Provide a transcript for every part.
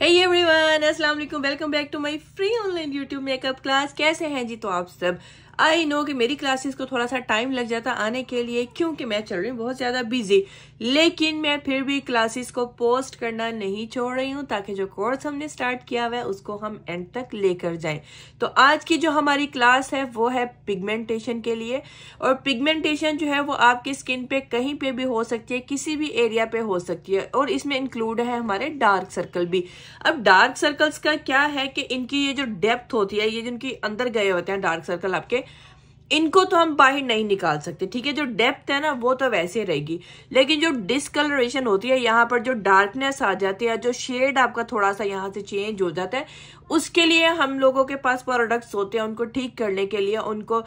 हे everyone अस्सलाम वालेकुम welcome back to my free online YouTube makeup class कैसे हैं जी तो आप सब आई नो कि मेरी क्लासेस को थोड़ा सा टाइम लग जाता आने के लिए क्योंकि मैं चल रही हूँ बहुत ज़्यादा बिजी लेकिन मैं फिर भी क्लासेस को पोस्ट करना नहीं छोड़ रही हूँ ताकि जो कोर्स हमने स्टार्ट किया हुआ है उसको हम एंड तक लेकर जाएं तो आज की जो हमारी क्लास है वो है पिगमेंटेशन के लिए और पिगमेंटेशन जो है वो आपकी स्किन पे कहीं पे भी हो सकती है किसी भी एरिया पे हो सकती है और इसमें इंक्लूड है हमारे डार्क सर्कल भी अब डार्क सर्कल्स का क्या है कि इनकी ये जो डेप्थ होती है ये जिनकी अंदर गए होते हैं डार्क सर्कल आपके इनको तो हम बाहर नहीं निकाल सकते ठीक है जो डेप्थ है ना वो तो वैसे रहेगी लेकिन जो डिसकलरेशन होती है यहाँ पर जो डार्कनेस आ जाती है जो शेड आपका थोड़ा सा यहाँ से चेंज हो जाता है उसके लिए हम लोगों के पास प्रोडक्ट्स होते हैं उनको ठीक करने के लिए उनको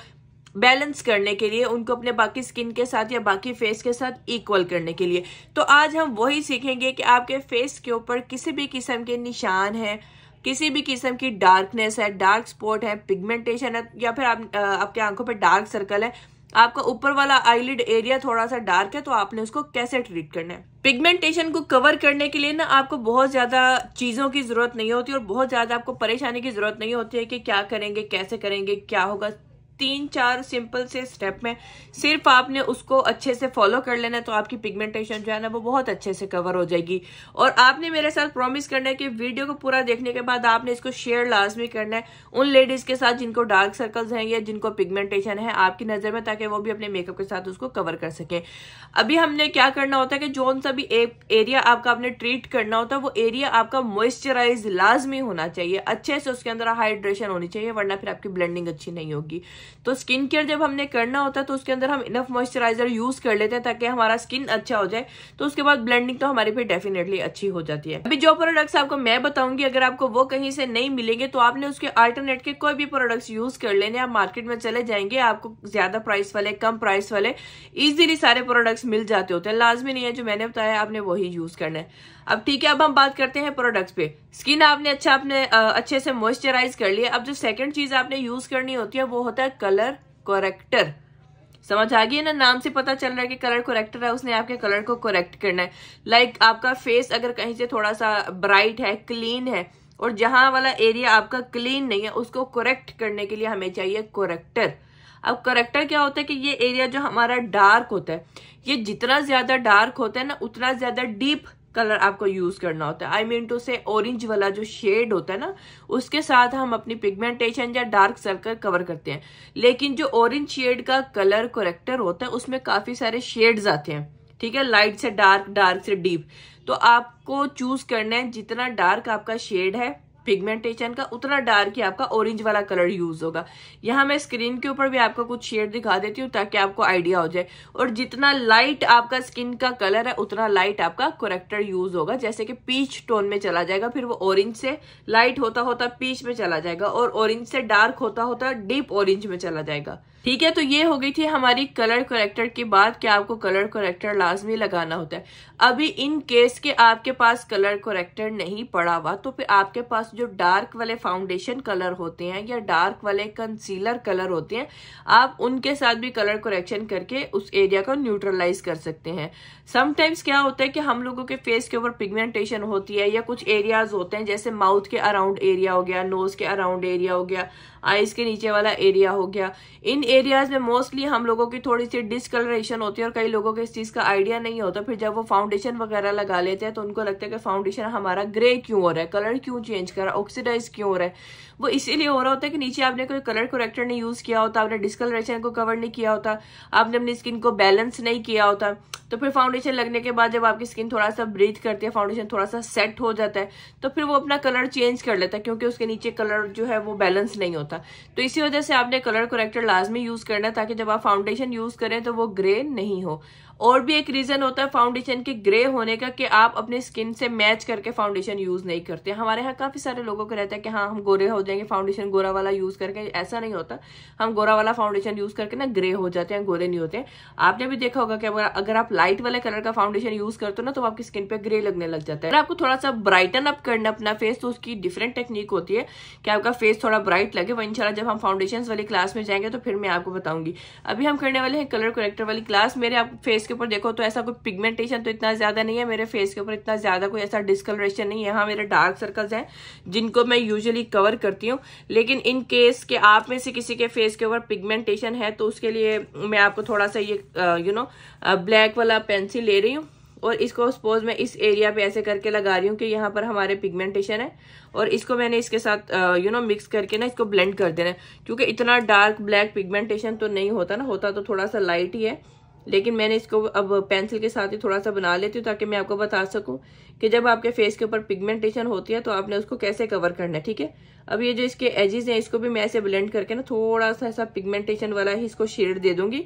बैलेंस करने के लिए उनको अपने बाकी स्किन के साथ या बाकी फेस के साथ इक्वल करने के लिए तो आज हम वही सीखेंगे कि आपके फेस के ऊपर किसी भी किस्म के निशान हैं किसी भी किस्म की डार्कनेस है डार्क स्पॉट है पिगमेंटेशन है या फिर आप आपके आंखों पर डार्क सर्कल है आपका ऊपर वाला आईलिड एरिया थोड़ा सा डार्क है तो आपने उसको कैसे ट्रीट करना है पिगमेंटेशन को कवर करने के लिए ना आपको बहुत ज्यादा चीजों की जरूरत नहीं होती और बहुत ज्यादा आपको परेशानी की जरूरत नहीं होती है कि क्या करेंगे कैसे करेंगे क्या होगा तीन चार सिंपल से स्टेप में सिर्फ आपने उसको अच्छे से फॉलो कर लेना है तो आपकी पिगमेंटेशन जो है ना वो बहुत अच्छे से कवर हो जाएगी और आपने मेरे साथ प्रॉमिस करना है कि वीडियो को पूरा देखने के बाद आपने इसको शेयर लाजमी करना है उन लेडीज के साथ जिनको डार्क सर्कल्स हैं या जिनको पिगमेंटेशन है आपकी नजर में ताकि वो भी अपने मेकअप के साथ उसको कवर कर सके अभी हमने क्या करना होता है कि जोन सा भी एक एरिया आपका आपने ट्रीट करना होता है वो एरिया आपका मॉइस्चराइज लाजमी होना चाहिए अच्छे से उसके अंदर हाइड्रेशन होनी चाहिए वरना फिर आपकी ब्लेंडिंग अच्छी नहीं होगी तो स्किन केयर जब हमने करना होता है तो उसके अंदर हम इनफ मॉइस्चराइजर यूज कर लेते हैं ताकि हमारा स्किन अच्छा हो जाए तो उसके बाद ब्लेंडिंग तो हमारी फिर डेफिनेटली अच्छी हो जाती है अभी जो प्रोडक्ट्स आपको मैं बताऊंगी अगर आपको वो कहीं से नहीं मिलेंगे तो आपने उसके अल्टरनेट के कोई भी प्रोडक्ट्स यूज कर लेने आप मार्केट में चले जाएंगे आपको ज्यादा प्राइस वाले कम प्राइस वाले इजिली सारे प्रोडक्ट्स मिल जाते होते हैं लाजमी नहीं है जो मैंने बताया आपने वही यूज करना है अब ठीक है अब हम बात करते हैं प्रोडक्ट्स पे स्किन आपने अच्छा आपने अच्छे से मॉइस्चराइज कर लिया अब जो सेकंड चीज आपने यूज करनी होती है वो होता है कलर कोरेक्टर समझ आ गई ना नाम से पता चल रहा है कि कलर कोरेक्टर है उसने आपके कलर को करेक्ट करना है लाइक like, आपका फेस अगर कहीं से थोड़ा सा ब्राइट है क्लीन है और जहां वाला एरिया आपका क्लीन नहीं है उसको करेक्ट करने के लिए हमें चाहिए कोरेक्टर अब करेक्टर क्या होता है कि ये एरिया जो हमारा डार्क होता है ये जितना ज्यादा डार्क होता है ना उतना ज्यादा डीप कलर आपको यूज करना होता है आई मीन टू से ऑरेंज वाला जो शेड होता है ना उसके साथ हम अपनी पिगमेंटेशन या डार्क सर्कल कवर करते हैं लेकिन जो ऑरेंज शेड का कलर करेक्टर होता है उसमें काफी सारे शेड्स आते हैं ठीक है लाइट से डार्क डार्क से डीप तो आपको चूज करना है जितना डार्क आपका शेड है पिगमेंटेशन का उतना डार्क ही आपका ऑरेंज वाला कलर यूज होगा यहाँ मैं स्क्रीन के ऊपर भी आपको कुछ शेड दिखा देती हूँ ताकि आपको आइडिया हो जाए और जितना लाइट आपका स्किन का कलर है उतना लाइट आपका करेक्टर यूज होगा जैसे कि पीच टोन में चला जाएगा फिर वो ऑरेंज से लाइट होता होता पीच में चला जाएगा और ऑरेंज से डार्क होता होता डीप ऑरेंज में चला जाएगा ठीक है तो ये हो गई थी हमारी कलर करेक्टर के बाद कि आपको कलर करेक्टर लाजमी लगाना होता है अभी इन केस के आपके पास कलर करेक्टर नहीं पड़ा हुआ तो फिर आपके पास जो डार्क वाले फाउंडेशन कलर होते हैं या डार्क वाले कंसीलर कलर होते हैं आप उनके साथ भी कलर करेक्शन करके उस एरिया को न्यूट्रलाइज कर सकते हैं समटाइम्स क्या होता है कि हम लोगों के फेस के ऊपर पिगमेंटेशन होती है या कुछ एरियाज होते हैं जैसे माउथ के अराउंड एरिया हो गया नोज के अराउंड एरिया हो गया आइज के नीचे वाला एरिया हो गया इन एरियाज में मोस्टली हम लोगों की थोड़ी सी डिसकलरेशन होती है और कई लोगों को इस चीज़ का आइडिया नहीं होता फिर जब वो फाउंडेशन वगैरह लगा लेते हैं तो उनको लगता है कि फाउंडेशन हमारा ग्रे क्यों हो रहा है कलर क्यों चेंज कर रहा है ऑक्सीडाइज क्यों हो रहा है वो इसीलिए हो रहा होता है कि नीचे आपने कोई कलर करेक्टर नहीं यूज़ किया होता आपने डिस्कलरेशन को कवर नहीं किया होता आपने अपनी स्किन को बैलेंस नहीं किया होता तो फिर फाउंडेशन लगने के बाद जब आपकी स्किन थोड़ा सा ब्रीथ करती है फाउंडेशन थोड़ा सा सेट हो जाता है तो फिर वो अपना कलर चेंज कर लेता है क्योंकि उसके नीचे कलर जो है वो बैलेंस नहीं होता तो इसी वजह से आपने कलर करेक्टर लाजमी यूज़ करना है ताकि जब आप फाउंडेशन यूज़ करें तो वो ग्रे नहीं हो और भी एक रीजन होता है फाउंडेशन के ग्रे होने का कि आप अपने स्किन से मैच करके फाउंडेशन यूज नहीं करते हमारे यहाँ काफी सारे लोगों को रहता है कि हाँ हम गोरे हो जाएंगे फाउंडेशन गोरा वाला यूज करके ऐसा नहीं होता हम गोरा वाला फाउंडेशन यूज करके ना ग्रे हो जाते हैं गोरे नहीं होते आपने भी देखा होगा कि अगर आप लाइट वाले कलर का फाउंडेशन यूज करते हो ना तो आपकी स्किन पे ग्रे लगने लग जाता है अगर आपको थोड़ा सा ब्राइटन अप करना अपना फेस तो उसकी डिफरेंट टेक्निक होती है कि आपका फेस थोड़ा ब्राइट लगे वह इनशाला जब हम फाउंडेशन वाली क्लास में जाएंगे तो फिर मैं आपको बताऊंगी अभी हम करने वाले हैं कलर कलेक्टर वाली क्लास मेरे आप फेस के ऊपर देखो तो ऐसा कोई पिगमेंटेशन तो इतना ज़्यादा नहीं है मेरे फेस के ऊपर इतना ज़्यादा कोई ऐसा डिस्कलरेशन नहीं है हाँ मेरे डार्क सर्कल्स हैं जिनको मैं यूजुअली कवर करती हूँ लेकिन इन केस के आप में से किसी के फेस के ऊपर पिगमेंटेशन है तो उसके लिए मैं आपको थोड़ा सा ये यू नो ब्लैक वाला पेंसिल ले रही हूँ और इसको सपोज मैं इस एरिया पे ऐसे करके लगा रही हूँ कि यहाँ पर हमारे पिगमेंटेशन है और इसको मैंने इसके साथ यू नो मिक्स करके ना इसको ब्लेंड कर देना है क्योंकि इतना डार्क ब्लैक पिगमेंटेशन तो नहीं होता ना होता तो थोड़ा सा लाइट ही है लेकिन मैंने इसको अब पेंसिल के साथ ही थोड़ा सा बना लेती हूँ ताकि मैं आपको बता सकूँ कि जब आपके फेस के ऊपर पिगमेंटेशन होती है तो आपने उसको कैसे कवर करना है ठीक है अब ये जो इसके एजेस हैं इसको भी मैं ऐसे ब्लेंड करके ना थोड़ा सा ऐसा पिगमेंटेशन वाला ही इसको शेड दे दूंगी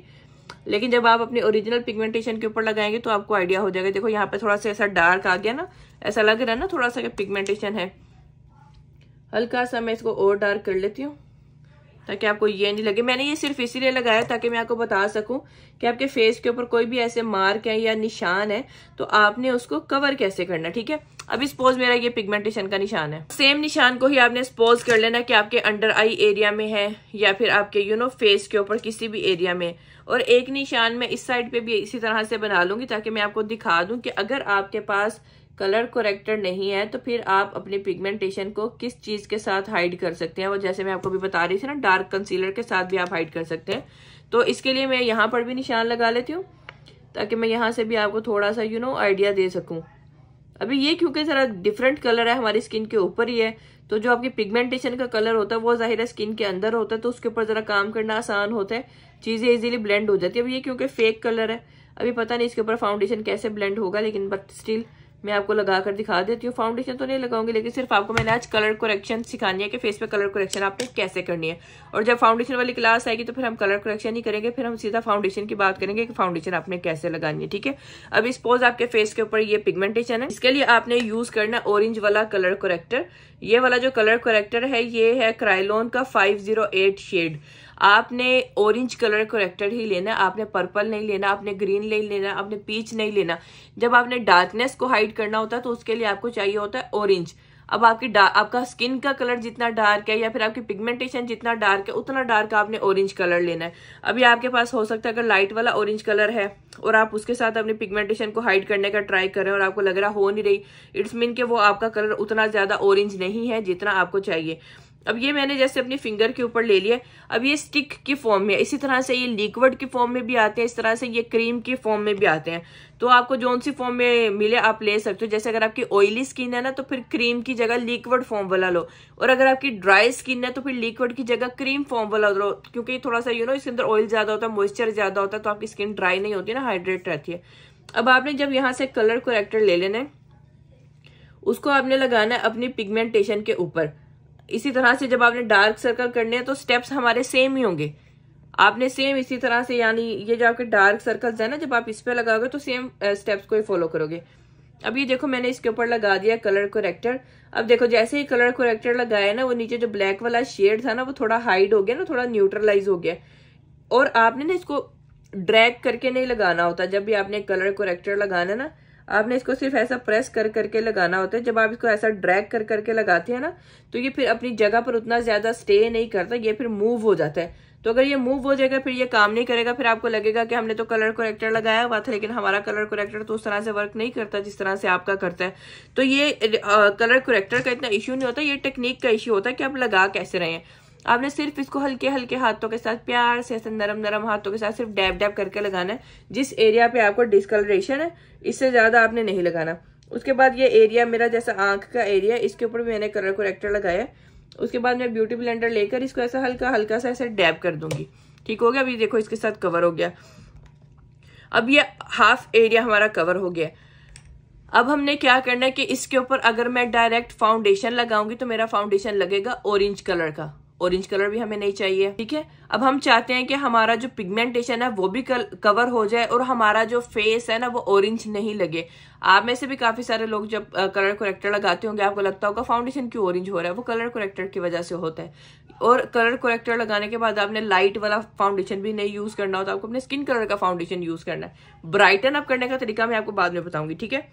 लेकिन जब आप अपने ओरिजिनल पिगमेंटेशन के ऊपर लगाएंगे तो आपको आइडिया हो जाएगा देखो यहाँ पे थोड़ा सा ऐसा डार्क आ गया ना ऐसा लग रहा है ना थोड़ा सा पिगमेंटेशन है हल्का सा मैं इसको और डार्क कर लेती हूँ ताकि आपको ये नहीं लगे मैंने ये सिर्फ इसीलिए लगाया ताकि मैं आपको बता सकूं कि आपके फेस के ऊपर कोई भी ऐसे मार्क है या निशान है तो आपने उसको कवर कैसे करना ठीक है अभी सपोज मेरा ये पिगमेंटेशन का निशान है सेम निशान को ही आपने सपोज कर लेना कि आपके अंडर आई एरिया में है या फिर आपके यू नो फेस के ऊपर किसी भी एरिया में और एक निशान मैं इस साइड पे भी इसी तरह से बना लूंगी ताकि मैं आपको दिखा दूं कि अगर आपके पास कलर करेक्टर नहीं है तो फिर आप अपने पिगमेंटेशन को किस चीज़ के साथ हाइड कर सकते हैं वो जैसे मैं आपको भी बता रही थी ना डार्क कंसीलर के साथ भी आप हाइड कर सकते हैं तो इसके लिए मैं यहाँ पर भी निशान लगा लेती हूँ ताकि मैं यहाँ से भी आपको थोड़ा सा यू नो आइडिया दे सकूँ अभी ये क्योंकि ज़रा डिफरेंट कलर है हमारी स्किन के ऊपर ही है तो जो आपकी पिगमेंटेशन का कलर होता है वो ज़ाहिर है स्किन के अंदर होता है तो उसके ऊपर ज़रा काम करना आसान होता है चीज़ें इजीली ब्लेंड हो जाती है अब ये क्योंकि फेक कलर है अभी पता नहीं इसके ऊपर फाउंडेशन कैसे ब्लेंड होगा लेकिन बट स्टिल मैं आपको लगा कर दिखा देती हूँ फाउंडेशन तो नहीं लगाऊंगी लेकिन सिर्फ आपको मैंने आज कलर करेक्शन सिखानी है कि फेस पे कलर करेक्शन आपने कैसे करनी है और जब फाउंडेशन वाली क्लास आएगी तो फिर हम कलर करेक्शन ही करेंगे फिर हम सीधा फाउंडेशन की बात करेंगे कि फाउंडेशन आपने कैसे लगानी है ठीक है अब सपोज आपके फेस के ऊपर ये पिगमेंटेशन है इसके लिए आपने यूज करना ऑरेंज वाला कलर करेक्टर ये वाला जो कलर करेक्टर है ये है क्राइलोन का फाइव शेड आपने ऑरेंज कलर करेक्टर ही लेना आपने पर्पल नहीं लेना आपने ग्रीन नहीं लेना आपने पीच नहीं लेना जब आपने डार्कनेस को हाइड करना होता है तो उसके लिए आपको चाहिए होता है ऑरेंज अब आपकी आपका स्किन का कलर जितना डार्क है या फिर आपकी पिगमेंटेशन जितना डार्क है उतना डार्क आपने ऑरेंज कलर लेना है अभी आपके पास हो सकता है अगर लाइट वाला ऑरेंज कलर है और आप उसके साथ अपनी पिगमेंटेशन को हाइड करने का ट्राई कर रहे हैं और आपको लग रहा हो नहीं रही इट्स मीन कि वो आपका कलर उतना ज़्यादा ऑरेंज नहीं है जितना आपको चाहिए अब ये मैंने जैसे अपनी फिंगर के ऊपर ले लिया अब ये स्टिक की फॉर्म में इसी तरह से ये लिक्विड के फॉर्म में भी आते हैं इस तरह से ये क्रीम के फॉर्म में भी आते हैं तो आपको जो सी फॉर्म में मिले आप ले सकते हो जैसे अगर आपकी ऑयली स्किन है ना तो फिर क्रीम की जगह लिक्विड फॉर्म वाला लो और अगर आपकी ड्राई स्किन है तो फिर लिक्विड की जगह क्रीम फॉर्म वाला लो क्योंकि थोड़ा सा यू नो इसके अंदर ऑयल ज़्यादा होता है मॉइस्चर ज़्यादा होता है तो आपकी स्किन ड्राई नहीं होती ना हाइड्रेट रहती है अब आपने जब यहाँ से कलर कोरेक्टर ले लेना है उसको आपने लगाना है अपनी पिगमेंटेशन के ऊपर इसी तरह से जब आपने डार्क सर्कल करने हैं तो स्टेप्स हमारे सेम ही होंगे आपने सेम इसी तरह से यानी ये जो आपके डार्क सर्कल्स है ना जब आप इस पर लगाओगे तो सेम स्टेप्स को ही फॉलो करोगे अब ये देखो मैंने इसके ऊपर लगा दिया कलर कोरेक्टर अब देखो जैसे ही कलर कोरेक्टर लगाया ना वो नीचे जो ब्लैक वाला शेड था ना वो थोड़ा हाइड हो गया ना थोड़ा न्यूट्रलाइज हो गया और आपने ना इसको ड्रैग करके नहीं लगाना होता जब भी आपने कलर कोरेक्टर लगाना ना आपने इसको सिर्फ ऐसा प्रेस कर करके लगाना होता है जब आप इसको ऐसा ड्रैग कर करके लगाते हैं ना तो ये फिर अपनी जगह पर उतना ज़्यादा स्टे नहीं करता ये फिर मूव हो जाता है तो अगर ये मूव हो जाएगा फिर ये काम नहीं करेगा फिर आपको लगेगा कि हमने तो कलर कोरेक्टर लगाया हुआ था लेकिन हमारा कलर कोरेक्टर तो उस तरह से वर्क नहीं करता जिस तरह से आपका करता है तो ये आ, कलर कोरेक्टर का इतना इश्यू नहीं होता ये टेक्निक का इश्यू होता है कि आप लगा कैसे रहे हैं आपने सिर्फ इसको हल्के हल्के हाथों के साथ प्यार से ऐसे नरम नरम हाथों के साथ सिर्फ डैब डैब करके लगाना है जिस एरिया पे आपको डिस्कलरेशन है इससे ज़्यादा आपने नहीं लगाना उसके बाद ये एरिया मेरा जैसा आंख का एरिया इसके ऊपर भी मैंने कलर कोरेक्टर लगाया उसके बाद मैं ब्यूटी ब्लेंडर लेकर इसको ऐसा हल्का हल्का सा ऐसे डैब कर दूंगी ठीक हो गया अभी देखो इसके साथ कवर हो गया अब ये हाफ एरिया हमारा कवर हो गया अब हमने क्या करना है कि इसके ऊपर अगर मैं डायरेक्ट फाउंडेशन लगाऊंगी तो मेरा फाउंडेशन लगेगा ऑरेंज कलर का ऑरेंज कलर भी हमें नहीं चाहिए ठीक है अब हम चाहते हैं कि हमारा जो पिगमेंटेशन है वो भी कवर हो जाए और हमारा जो फेस है ना वो ऑरेंज नहीं लगे आप में से भी काफी सारे लोग जब कलर कोरेक्टर लगाते होंगे आपको लगता होगा फाउंडेशन क्यों ऑरेंज हो रहा है वो कलर कोरेक्टर की वजह से होता है और कलर कोरेक्टर लगाने के बाद आपने लाइट वाला फाउंडेशन भी नहीं यूज करना होता तो आपको अपने स्किन कलर का फाउंडेशन यूज करना है ब्राइटन अप करने का तरीका मैं आपको बाद में बताऊंगी ठीक है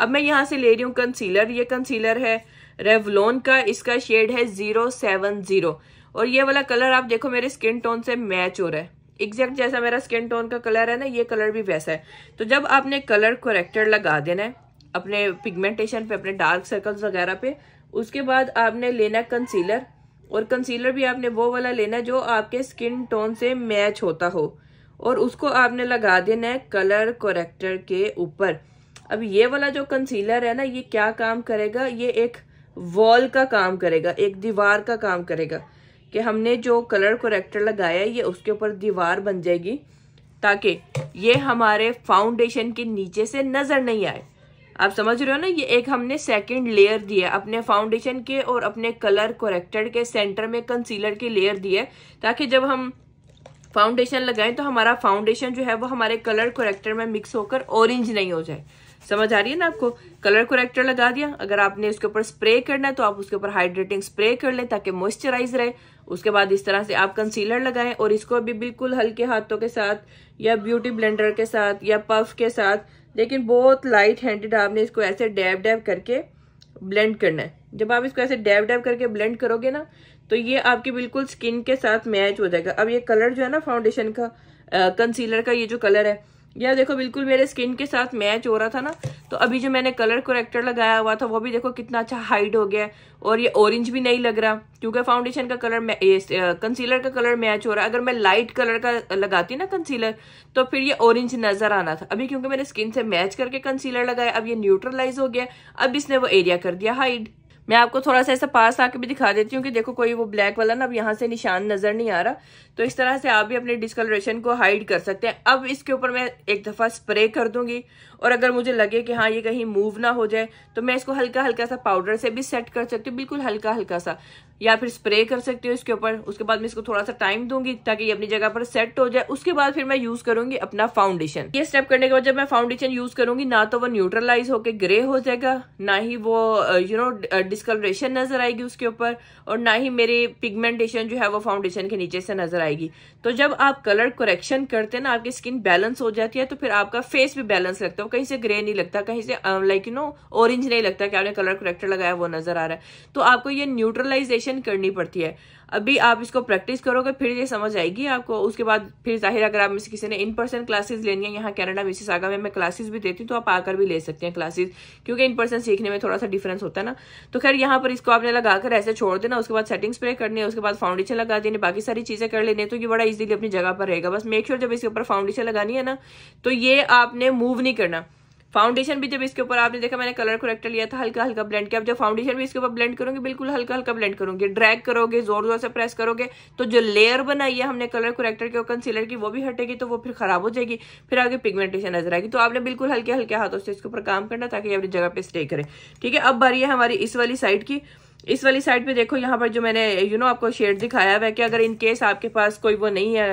अब मैं यहाँ से ले रही हूँ कंसीलर ये कंसीलर है रेवलोन का इसका शेड है जीरो सेवन जीरो और ये वाला कलर आप देखो मेरे स्किन टोन से मैच हो रहा है एग्जैक्ट जैसा मेरा स्किन टोन का कलर है ना ये कलर भी वैसा है तो जब आपने कलर कोरेक्टर लगा देना है अपने पिगमेंटेशन पे अपने डार्क सर्कल्स वगैरह पे उसके बाद आपने लेना कंसीलर और कंसीलर भी आपने वो वाला लेना जो आपके स्किन टोन से मैच होता हो और उसको आपने लगा देना है कलर कोरेक्टर के ऊपर अब ये वाला जो कंसीलर है ना ये क्या काम करेगा ये एक वॉल का काम करेगा एक दीवार का काम करेगा कि हमने जो कलर करेक्टर लगाया है ये उसके ऊपर दीवार बन जाएगी ताकि ये हमारे फाउंडेशन के नीचे से नज़र नहीं आए आप समझ रहे हो ना ये एक हमने सेकंड लेयर दी है अपने फाउंडेशन के और अपने कलर कोरेक्टर के सेंटर में कंसीलर की लेयर दी है ताकि जब हम फाउंडेशन लगाएं तो हमारा फाउंडेशन जो है वो हमारे कलर कोरेक्टर में मिक्स होकर ऑरेंज नहीं हो जाए समझ आ रही है ना आपको कलर कोरेक्टर लगा दिया अगर आपने उसके ऊपर स्प्रे करना है तो आप उसके ऊपर हाइड्रेटिंग स्प्रे कर लें ताकि मॉइस्चराइज रहे उसके बाद इस तरह से आप कंसीलर लगाएं और इसको भी बिल्कुल हल्के हाथों के साथ या ब्यूटी ब्लेंडर के साथ या पफ के साथ लेकिन बहुत लाइट हैंडेड आपने इसको ऐसे डैब डैब करके ब्लेंड करना है जब आप इसको ऐसे डैब डैब करके ब्लेंड करोगे ना तो ये आपकी बिल्कुल स्किन के साथ मैच हो जाएगा अब ये कलर जो है ना फाउंडेशन का कंसीलर का ये जो कलर है यह देखो बिल्कुल मेरे स्किन के साथ मैच हो रहा था ना तो अभी जो मैंने कलर कोरेक्टर लगाया हुआ था वो भी देखो कितना अच्छा हाइड हो गया और ये ऑरेंज भी नहीं लग रहा क्योंकि फाउंडेशन का कलर कंसीलर का कलर मैच हो रहा है अगर मैं लाइट कलर का लगाती ना कंसीलर तो फिर ये ऑरेंज नजर आना था अभी क्योंकि मैंने स्किन से मैच करके कंसीलर लगाया अब ये न्यूट्रलाइज हो गया अब इसने वो एरिया कर दिया हाइड मैं आपको थोड़ा सा ऐसा पास आके भी दिखा देती हूँ कि देखो कोई वो ब्लैक वाला ना अब यहाँ से निशान नजर नहीं आ रहा तो इस तरह से आप भी अपने डिस्कलरेशन को हाइड कर सकते हैं अब इसके ऊपर मैं एक दफ़ा स्प्रे कर दूंगी और अगर मुझे लगे कि हाँ ये कहीं मूव ना हो जाए तो मैं इसको हल्का हल्का सा पाउडर से भी सेट कर सकती हूँ बिल्कुल हल्का हल्का सा या फिर स्प्रे कर सकते हो इसके ऊपर उसके बाद मैं इसको थोड़ा सा टाइम दूंगी ताकि ये अपनी जगह पर सेट हो जाए उसके बाद फिर मैं यूज करूंगी अपना फाउंडेशन ये स्टेप करने के बाद जब मैं फाउंडेशन यूज करूंगी ना तो वो न्यूट्रलाइज होकर ग्रे हो जाएगा ना ही वो यू नो डिस्कलरेशन नजर आएगी उसके ऊपर और ना ही मेरी पिगमेंटेशन जो है वो फाउंडेशन के नीचे से नजर आएगी तो जब आप कलर करेक्शन करते ना आपकी स्किन बैलेंस हो जाती है तो फिर आपका फेस भी बैलेंस लगता है कहीं से ग्रे नहीं लगता कहीं से लाइक यू नो ऑरेंज नहीं लगता कि आपने कलर करेक्टर लगाया वो नजर आ रहा है तो आपको ये न्यूट्रलाइजेशन रिपीटेशन करनी पड़ती है अभी आप इसको प्रैक्टिस करोगे फिर ये समझ आएगी आपको उसके बाद फिर जाहिर अगर आप में से किसी ने इन पर्सन क्लासेस लेनी है यहाँ कैनेडा मिसिस आगा में मैं क्लासेस भी देती हूँ तो आप आकर भी ले सकते हैं क्लासेस क्योंकि इन पर्सन सीखने में थोड़ा सा डिफरेंस होता है ना तो खैर यहाँ पर इसको आपने लगाकर ऐसे छोड़ देना उसके बाद सेटिंग स्प्रे करनी है उसके बाद फाउंडेशन लगा देनी बाकी सारी चीज़ें कर लेनी है तो ये बड़ा ईजिली अपनी जगह पर रहेगा बस मेक श्योर जब इसके ऊपर फाउंडेशन लगानी है ना तो ये आपने मूव नहीं करना फाउंडेशन भी जब इसके ऊपर आपने देखा मैंने कलर करेक्टर लिया था हल्का हल्का ब्लेंड किया अब जब फाउंडेशन भी इसके ऊपर ब्लेंड करोगे बिल्कुल हल्का हल्का ब्लेंड करोगे ड्रैग करोगे जोर जोर से प्रेस करोगे तो जो लेयर बनाई है हमने कलर करेक्टर के कंसीलर की वो भी हटेगी तो वो फिर खराब हो जाएगी फिर आगे पिगमेंटेशन नजर आएगी तो आपने बिल्कुल हल्के हल्के हाथों से इसके ऊपर काम करना ताकि अपनी जगह पे स्टे करें ठीक है अब बारी है हमारी इस वाली साइड की इस वाली साइड पे देखो यहाँ पर जो मैंने यू नो आपको शेड दिखाया हुआ है कि अगर इनकेस आपके पास कोई वो नहीं है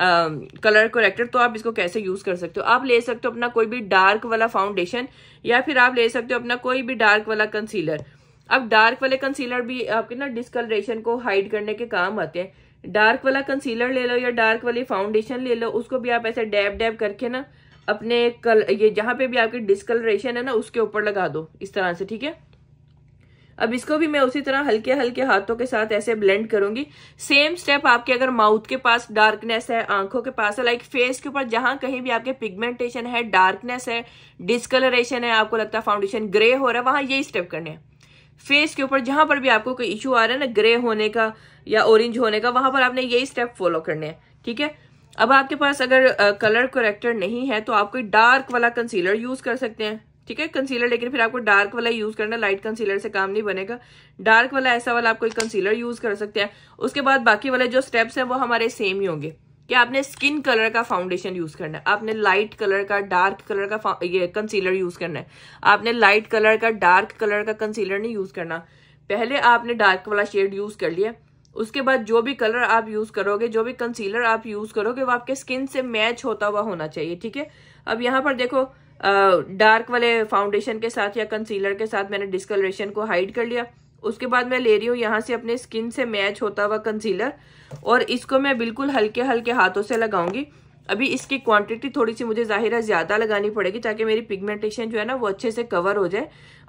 कलर um, करेक्टर तो आप इसको कैसे यूज़ कर सकते हो आप ले सकते हो अपना कोई भी डार्क वाला फाउंडेशन या फिर आप ले सकते हो अपना कोई भी डार्क वाला कंसीलर अब डार्क वाले कंसीलर भी आपके ना डिस्कलरेशन को हाइड करने के काम आते हैं डार्क वाला कंसीलर ले लो या डार्क वाली फाउंडेशन ले लो उसको भी आप ऐसे डैब डैब करके ना अपने कल ये जहां पे भी आपकी डिस्कलरेशन है ना उसके ऊपर लगा दो इस तरह से ठीक है अब इसको भी मैं उसी तरह हल्के हल्के हाथों के साथ ऐसे ब्लेंड करूंगी सेम स्टेप आपके अगर माउथ के पास डार्कनेस है आंखों के पास है लाइक फेस के ऊपर जहां कहीं भी आपके पिगमेंटेशन है डार्कनेस है डिस्कलरेशन है आपको लगता है फाउंडेशन ग्रे हो रहा है वहां यही स्टेप करने हैं फेस के ऊपर जहां पर भी आपको कोई इश्यू आ रहा है ना ग्रे होने का या ऑरेंज होने का वहां पर आपने यही स्टेप फॉलो करने हैं ठीक है अब आपके पास अगर कलर करेक्टर नहीं है तो आप कोई डार्क वाला कंसीलर यूज कर सकते हैं ठीक है कंसीलर लेकिन फिर आपको डार्क वाला यूज़ करना लाइट कंसीलर से काम नहीं बनेगा डार्क वाला ऐसा वाला आप कोई कंसीलर यूज़ कर सकते हैं उसके बाद बाकी वाले जो स्टेप्स हैं वो हमारे सेम ही होंगे कि आपने स्किन कलर का फाउंडेशन यूज़ करना है आपने लाइट कलर का डार्क कलर का ये कंसीलर यूज़ करना है आपने लाइट कलर का डार्क कलर का कंसीलर नहीं यूज़ करना पहले आपने डार्क वाला शेड यूज़ कर लिया उसके बाद जो भी कलर आप यूज़ करोगे जो भी कंसीलर आप यूज़ करोगे वो आपके स्किन से मैच होता हुआ होना चाहिए ठीक है अब यहाँ पर देखो डार्क वाले फाउंडेशन के साथ या कंसीलर के साथ मैंने डिस्कलरेशन को हाइड कर लिया उसके बाद मैं ले रही हूँ यहाँ से अपने स्किन से मैच होता हुआ कंसीलर और इसको मैं बिल्कुल हल्के हल्के हाथों से लगाऊंगी अभी इसकी क्वांटिटी थोड़ी सी मुझे ज़ाहिर है ज़्यादा लगानी पड़ेगी ताकि मेरी पिगमेंटेशन जो है ना वो अच्छे से कवर हो जाए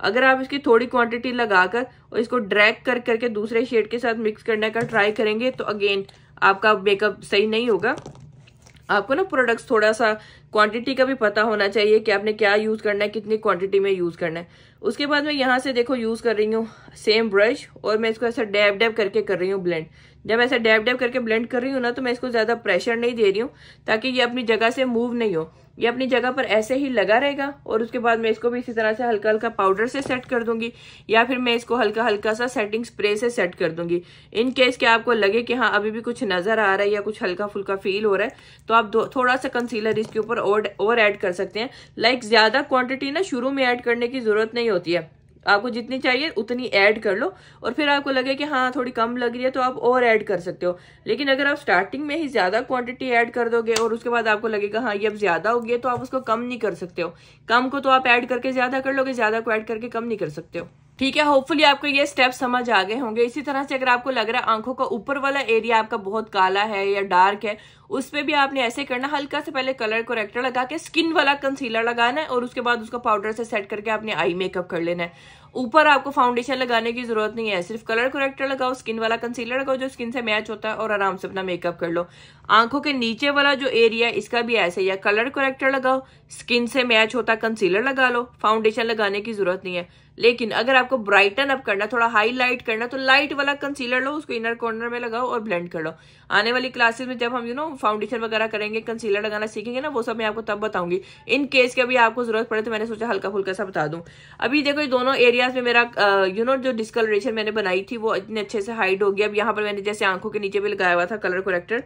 अगर आप इसकी थोड़ी क्वांटिटी लगाकर और इसको ड्रैग कर करके दूसरे शेड के साथ मिक्स करने का ट्राई करेंगे तो अगेन आपका मेकअप सही नहीं होगा आपको ना प्रोडक्ट्स थोड़ा सा क्वांटिटी का भी पता होना चाहिए कि आपने क्या यूज़ करना है कितनी क्वांटिटी में यूज़ करना है उसके बाद मैं यहाँ से देखो यूज़ कर रही हूँ सेम ब्रश और मैं इसको ऐसा डैब डैब करके कर रही हूँ ब्लेंड जब ऐसा डैब डैब करके ब्लेंड कर रही हूँ ना तो मैं इसको ज़्यादा प्रेशर नहीं दे रही हूँ ताकि ये अपनी जगह से मूव नहीं हो ये अपनी जगह पर ऐसे ही लगा रहेगा और उसके बाद मैं इसको भी इसी तरह से हल्का हल्का पाउडर से सेट कर दूंगी या फिर मैं इसको हल्का हल्का सा सेटिंग स्प्रे से सेट कर दूंगी इन केस के आपको लगे कि हाँ अभी भी कुछ नज़र आ रहा है या कुछ हल्का फुल्का फील हो रहा है तो आप थोड़ा सा कंसीलर इसके ऊपर और ऐड कर सकते हैं लाइक ज़्यादा क्वान्टिटी ना शुरू में ऐड करने की ज़रूरत नहीं होती है आपको जितनी चाहिए उतनी ऐड कर लो और फिर आपको लगे कि हाँ थोड़ी कम लग रही है तो आप और ऐड कर सकते हो लेकिन अगर आप स्टार्टिंग में ही ज़्यादा क्वांटिटी ऐड कर दोगे और उसके बाद आपको लगेगा हाँ ये अब ज़्यादा हो गया तो आप उसको कम नहीं कर सकते हो कम को तो आप ऐड करके ज़्यादा कर लोगे ज़्यादा को ऐड करके कम नहीं कर सकते हो ठीक है होपफुली आपको ये स्टेप समझ आ गए होंगे इसी तरह से अगर आपको लग रहा है आंखों का ऊपर वाला एरिया आपका बहुत काला है या डार्क है उस पर भी आपने ऐसे करना हल्का से पहले कलर कोरेक्टर लगा के स्किन वाला कंसीलर लगाना है और उसके बाद उसको पाउडर से सेट करके आपने आई मेकअप कर लेना है ऊपर आपको फाउंडेशन लगाने की जरूरत नहीं है सिर्फ कलर कोरेक्टर लगाओ स्किन वाला कंसीलर लगाओ जो स्किन से मैच होता है और आराम से अपना मेकअप कर लो आंखों के नीचे वाला जो एरिया है इसका भी ऐसे या कलर कोरेक्टर लगाओ स्किन से मैच होता कंसीलर लगा लो फाउंडेशन लगाने की जरूरत नहीं है लेकिन अगर आपको ब्राइटन अप करना थोड़ा हाईलाइट करना तो लाइट वाला कंसीलर लो उसको इनर कॉर्नर में लगाओ और ब्लेंड कर लो आने वाली क्लासेस में जब हम यू नो फाउंडेशन वगैरह करेंगे कंसीलर लगाना सीखेंगे ना वो सब मैं आपको तब बताऊंगी इन केस के अभी आपको जरूरत पड़े तो मैंने सोचा हल्का फुल्का सा बता दूं अभी देखो ये दोनों एरियाज में मेरा यू नो जो डिस्कलरेशन मैंने बनाई थी वो इतने अच्छे से हाइड हो गया अब यहाँ पर मैंने जैसे आंखों के नीचे भी लगाया हुआ था कलर कोरेक्टर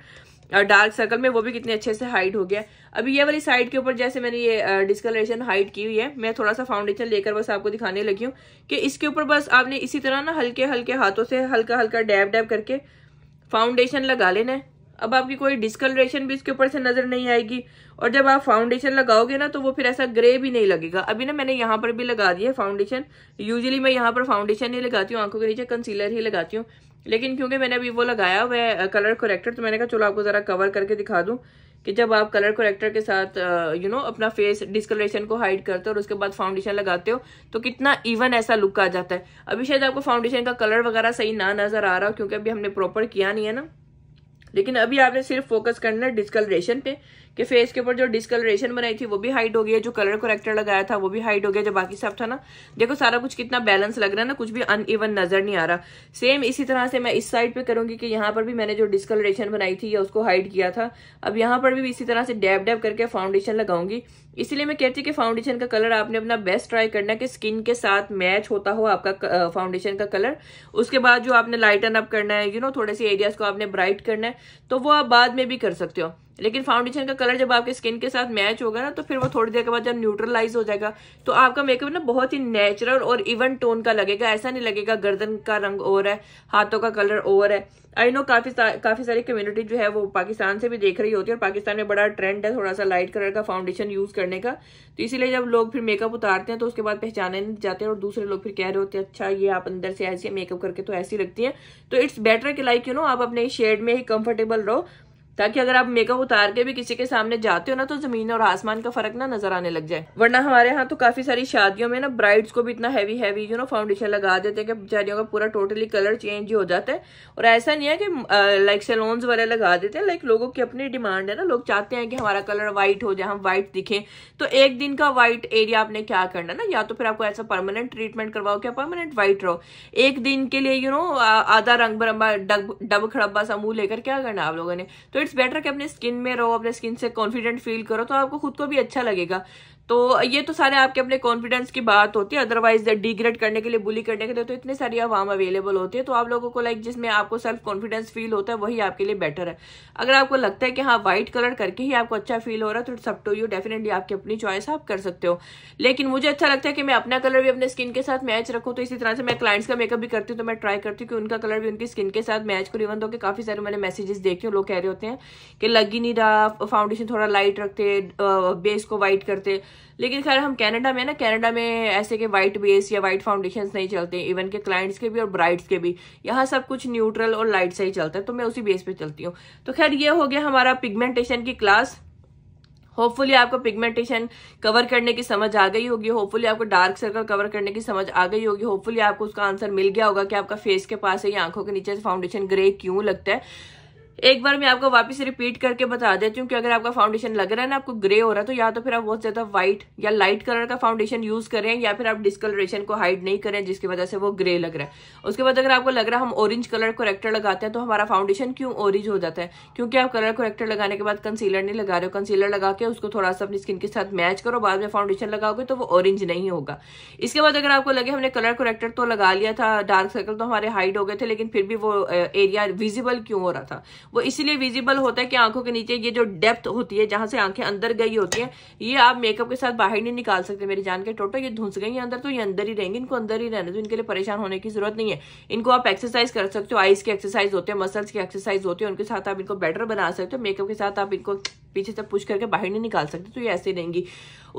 डार्क सर्कल में वो भी कितने अच्छे से हाइड हो गया अभी ये वाली साइड के ऊपर जैसे मैंने ये डिस्कलरेशन हाइड की हुई है मैं थोड़ा सा फाउंडेशन लेकर बस आपको दिखाने लगी हूँ कि इसके ऊपर बस आपने इसी तरह ना हल्के हल्के हाथों से हल्का हल्का डैब डैब करके फाउंडेशन लगा लेना है अब आपकी कोई डिस्कलरेशन भी इसके ऊपर से नजर नहीं आएगी और जब आप फाउंडेशन लगाओगे ना तो वो फिर ऐसा ग्रे भी नहीं लगेगा अभी ना मैंने यहाँ पर भी लगा दिया है फाउंडेशन यूजली मैं यहाँ पर फाउंडेशन ही लगाती हूँ आंखों के नीचे कंसीलर ही लगाती हूँ लेकिन क्योंकि मैंने अभी वो लगाया हुआ है कलर करेक्टर तो मैंने कहा चलो आपको ज़रा कवर करके दिखा दूँ कि जब आप कलर करेक्टर के साथ यू नो अपना फेस डिस्कलरेशन को हाइड करते हो और उसके बाद फाउंडेशन लगाते हो तो कितना इवन ऐसा लुक आ जाता है अभी शायद आपको फाउंडेशन का कलर वगैरह सही ना नज़र आ रहा हो क्योंकि अभी हमने प्रॉपर किया नहीं है ना लेकिन अभी आपने सिर्फ फोकस करना है डिस्कलरेशन पे कि फेस के ऊपर जो डिस्कलरेशन बनाई थी वो भी हाइट हो गई है जो कलर करेक्टर लगाया था वो भी हाइट हो गया जो बाकी सब था ना देखो सारा कुछ कितना बैलेंस लग रहा है ना कुछ भी अन नजर नहीं आ रहा सेम इसी तरह से मैं इस साइड पे करूंगी कि यहाँ पर भी मैंने जो डिस्कलरेशन बनाई थी या उसको हाइड किया था अब यहाँ पर भी इसी तरह से डैब डैब करके फाउंडेशन लगाऊंगी इसलिए मैं कहती हूँ कि फाउंडेशन का कलर आपने अपना बेस्ट ट्राई करना है कि स्किन के साथ मैच होता हो आपका फाउंडेशन का कलर उसके बाद जो आपने लाइटन अप करना है यू नो थोड़े से एरियाज को आपने ब्राइट करना है तो वो आप बाद में भी कर सकते हो लेकिन फाउंडेशन का कलर जब आपके स्किन के साथ मैच होगा ना तो फिर वो थोड़ी देर के बाद जब न्यूट्रलाइज हो जाएगा तो आपका मेकअप ना बहुत ही नेचुरल और इवन टोन का लगेगा ऐसा नहीं लगेगा गर्दन का रंग और है हाथों का कलर और है आई नो काफी सा, काफी सारी कम्युनिटी जो है वो पाकिस्तान से भी देख रही होती है और पाकिस्तान में बड़ा ट्रेंड है थोड़ा सा लाइट कलर का फाउंडेशन यूज करने का तो इसीलिए जब लोग फिर मेकअप उतारते हैं तो उसके बाद पहचाने जाते हैं और दूसरे लोग फिर कह रहे होते हैं अच्छा ये आप अंदर से ऐसे मेकअप करके तो ऐसी लगती है तो इट्स बेटर कि लाइक यू नो आप अपने शेड में ही कंफर्टेबल रहो ताकि अगर आप मेकअप उतार के भी किसी के सामने जाते हो ना तो जमीन और आसमान का फर्क ना नजर आने लग जाए वरना हमारे यहाँ तो काफी सारी शादियों में ना ब्राइड्स को भी इतना heavy heavy you know foundation लगा देते हैं कि बेचारियों का पूरा टोटली कलर चेंज हो जाता है और ऐसा नहीं है कि लाइक सेलोन्स वगैरह लगा देते हैं लाइक लोगों की अपनी डिमांड है ना लोग चाहते हैं कि हमारा कलर व्हाइट हो जाए हम व्हाइट दिखें तो एक दिन का व्हाइट एरिया आपने क्या करना ना या तो फिर आपको ऐसा परमानेंट ट्रीटमेंट करवाओ क्या परमानेंट व्हाइट रहो एक दिन के लिए यू नो आधा रंग बरंबा डब डब खड़ब्बा सा मुंह लेकर क्या करना आप लोगों ने तो इट्स बेटर कि अपने स्किन में रहो अपने स्किन से कॉन्फिडेंट फील करो तो आपको खुद को भी अच्छा लगेगा तो ये तो सारे आपके अपने कॉन्फिडेंस की बात होती है अदरवाइज डिग्रेड करने के लिए बुली करने के लिए तो इतने सारी आवाम अवेलेबल होती है तो आप लोगों को लाइक जिसमें आपको सेल्फ कॉन्फिडेंस फील होता है वही आपके लिए बेटर है अगर आपको लगता है कि हाँ व्हाइट कलर करके ही आपको अच्छा फील हो रहा है तो सब टू यू डेफिनेटली आपकी अपनी चॉइस आप कर सकते हो लेकिन मुझे अच्छा लगता है कि मैं अपना कलर भी अपने स्किन के साथ मैच रखूँ तो इसी तरह से मैं क्लाइंट्स का मेकअप भी करती हूँ तो मैं ट्राई करती हूँ कि उनका कलर भी उनकी स्किन के साथ मैच करूँ इवन दो काफ़ी सारे मैंने मैसेजेस देखे लोग कह रहे होते हैं कि लग ही नहीं रहा फाउंडेशन थोड़ा लाइट रखते बेस को वाइट करते लेकिन खैर हम कनाडा में ना कनाडा में ऐसे के वाइट बेस या वाइट फाउंडेशन नहीं चलते इवन के क्लाइंट्स के भी और ब्राइट्स के भी यहाँ सब कुछ न्यूट्रल और लाइट से ही चलता है तो मैं उसी बेस पे चलती हूँ तो खैर ये हो गया हमारा पिगमेंटेशन की क्लास होपफुली आपको पिगमेंटेशन कवर करने की समझ आ गई होगी होपफुली आपको डार्क सर्कल कवर करने की समझ आ गई होगी होपफुली आपको उसका आंसर मिल गया होगा कि आपका फेस के पास है या आंखों के नीचे फाउंडेशन ग्रे क्यों लगता है एक बार मैं आपको वापस रिपीट करके बता देती हूँ कि अगर आपका फाउंडेशन लग रहा है ना आपको ग्रे हो रहा है तो या तो फिर आप बहुत ज्यादा व्हाइट या लाइट कलर का फाउंडेशन यूज करें या फिर आप डिस्कलरेशन को हाइड नहीं करें जिसकी वजह से वो ग्रे लग रहा है उसके बाद अगर आपको लग रहा है हम ऑरेंज कलर कोरेक्टर लगाते हैं तो हमारा फाउंडेशन क्यों ऑरेंज हो जाता है क्योंकि आप कलर कोरेक्टर लगाने के बाद कंसीलर नहीं लगा रहे हो कंसीलर लगा के उसको थोड़ा सा अपनी स्किन के साथ मैच करो बाद में फाउंडेशन लगाओगे तो वो ऑरेंज नहीं होगा इसके बाद अगर आपको लगे हमने कलर कोरेक्टर तो लगा लिया था डार्क सर्कल तो हमारे हाइड हो गए थे लेकिन फिर भी वो एरिया विजिबल क्यों हो रहा था वो इसीलिए विजिबल होता है कि आंखों के नीचे ये जो डेप्थ होती है जहां से आंखें अंदर गई होती हैं ये आप मेकअप के साथ बाहर नहीं निकाल सकते मेरी जान के टोटो ये धुंस गई अंदर तो ये अंदर ही रहेंगे इनको अंदर ही रहने तो इनके लिए परेशान होने की जरूरत नहीं है इनको आप एक्सरसाइज कर सकते हो आइज की एक्सरसाइज होते हैं मसल्स की एक्सरसाइज होती है उनके साथ आप इनको बेटर बना सकते हो मेकअप के साथ आप इनको पीछे से पुश करके बाहर नहीं निकाल सकते तो ये ऐसे रहेंगी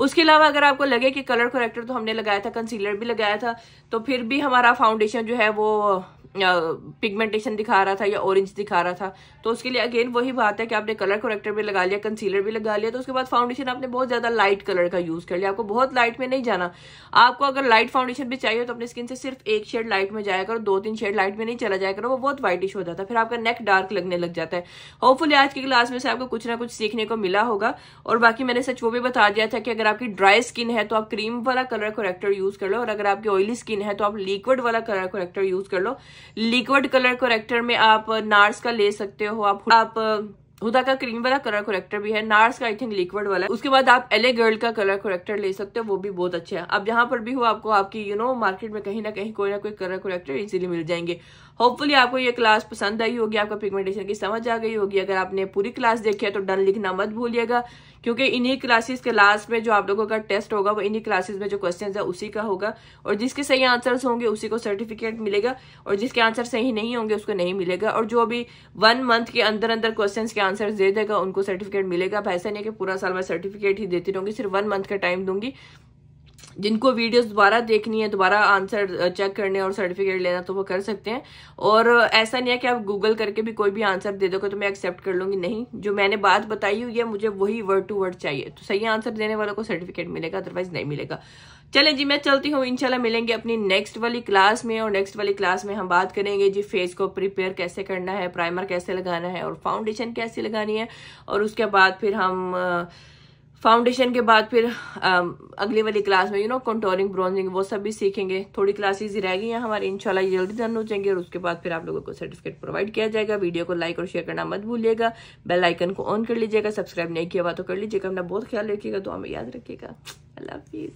उसके अलावा अगर आपको लगे कि कलर करेक्टर तो हमने लगाया था कंसीलर भी लगाया था तो फिर भी हमारा फाउंडेशन जो है वो पिगमेंटेशन दिखा रहा था या ऑरेंज दिखा रहा था तो उसके लिए अगेन वही बात है कि आपने कलर करेक्टर भी लगा लिया कंसीलर भी लगा लिया तो उसके बाद फाउंडेशन आपने बहुत ज़्यादा लाइट कलर का यूज़ कर लिया आपको बहुत लाइट में नहीं जाना आपको अगर लाइट फाउंडेशन भी चाहिए तो अपने स्किन से सिर्फ एक शेड लाइट में जाया करो दो तीन शेड लाइट में नहीं चला जाया करो वो बहुत व्हाइटिश हो जाता फिर आपका नेक डार्क लगने लग जाता है होपफुली आज की क्लास में से आपको कुछ ना कुछ सीखने को मिला होगा और बाकी मैंने सच वो भी बता दिया था कि अगर आपकी ड्राई स्किन है तो आप क्रीम वाला कलर करेक्टर यूज़ कर लो और अगर आपकी ऑयली स्किन है तो आप लिक्विड वाला कलर करेक्टर यूज़ कर लो लिक्विड कलर करेक्टर में आप नार्स का ले सकते हो आप आप हुदा का क्रीम वाला कलर करेक्टर भी है नार्स का आई थिंक लिक्विड वाला उसके बाद आप एले गर्ल का कलर करेक्टर ले सकते हो वो भी बहुत अच्छा है आप जहां पर भी हो आपको आपकी you you know know, market में कहीं ना कहीं कोई ना कोई कलर करेक्टर इजिली मिल जाएंगे होपफुली आपको ये क्लास पसंद आई होगी आपको पिगमेंटेशन की समझ आ गई होगी अगर आपने पूरी क्लास देखी है तो डन लिखना मत भूलिएगा क्योंकि इन्हीं क्लासेस के लास्ट में जो आप लोगों का टेस्ट होगा वो इन्हीं क्लासेस में जो क्वेश्चन है उसी का होगा और जिसके सही आंसर्स होंगे उसी को सर्टिफिकेट मिलेगा और जिसके आंसर सही नहीं होंगे उसको नहीं मिलेगा और जो भी वन मंथ के अंदर अंदर क्वेश्चन के आंसर दे देगा उनको सर्टिफिकेट मिलेगा ऐसा नहीं कि पूरा साल मैं सर्टिफिकेट ही देती रहूंगी सिर्फ वन मंथ का टाइम दूंगी जिनको वीडियोस दोबारा देखनी है दोबारा आंसर चेक करने और सर्टिफिकेट लेना तो वो कर सकते हैं और ऐसा नहीं है कि आप गूगल करके भी कोई भी आंसर दे दोगे तो मैं एक्सेप्ट कर लूँगी नहीं जो मैंने बात बताई हुई है मुझे वही वर्ड टू वर्ड चाहिए तो सही आंसर देने वालों को सर्टिफिकेट मिलेगा अदरवाइज नहीं मिलेगा चले जी मैं चलती हूँ इंशाल्लाह मिलेंगे अपनी नेक्स्ट वाली क्लास में और नेक्स्ट वाली क्लास में हम बात करेंगे जी फेस को प्रिपेयर कैसे करना है प्राइमर कैसे लगाना है और फाउंडेशन कैसे लगानी है और उसके बाद फिर हम फाउंडेशन के बाद फिर um, अगली वाली क्लास में यू नो कंटोरिंग ब्रॉन्जिंग वो सब भी सीखेंगे थोड़ी क्लासेज ही रह गई हैं हमारी इंशाल्लाह जल्दी डन हो जाएंगे और उसके बाद फिर आप लोगों को सर्टिफिकेट प्रोवाइड किया जाएगा वीडियो को लाइक और शेयर करना मत भूलिएगा बेल आइकन को ऑन कर लीजिएगा सब्सक्राइब नहीं किया हुआ तो कर लीजिएगा अपना बहुत ख्याल रखिएगा तो हमें याद रखिएगा अल्लाह हाफिज़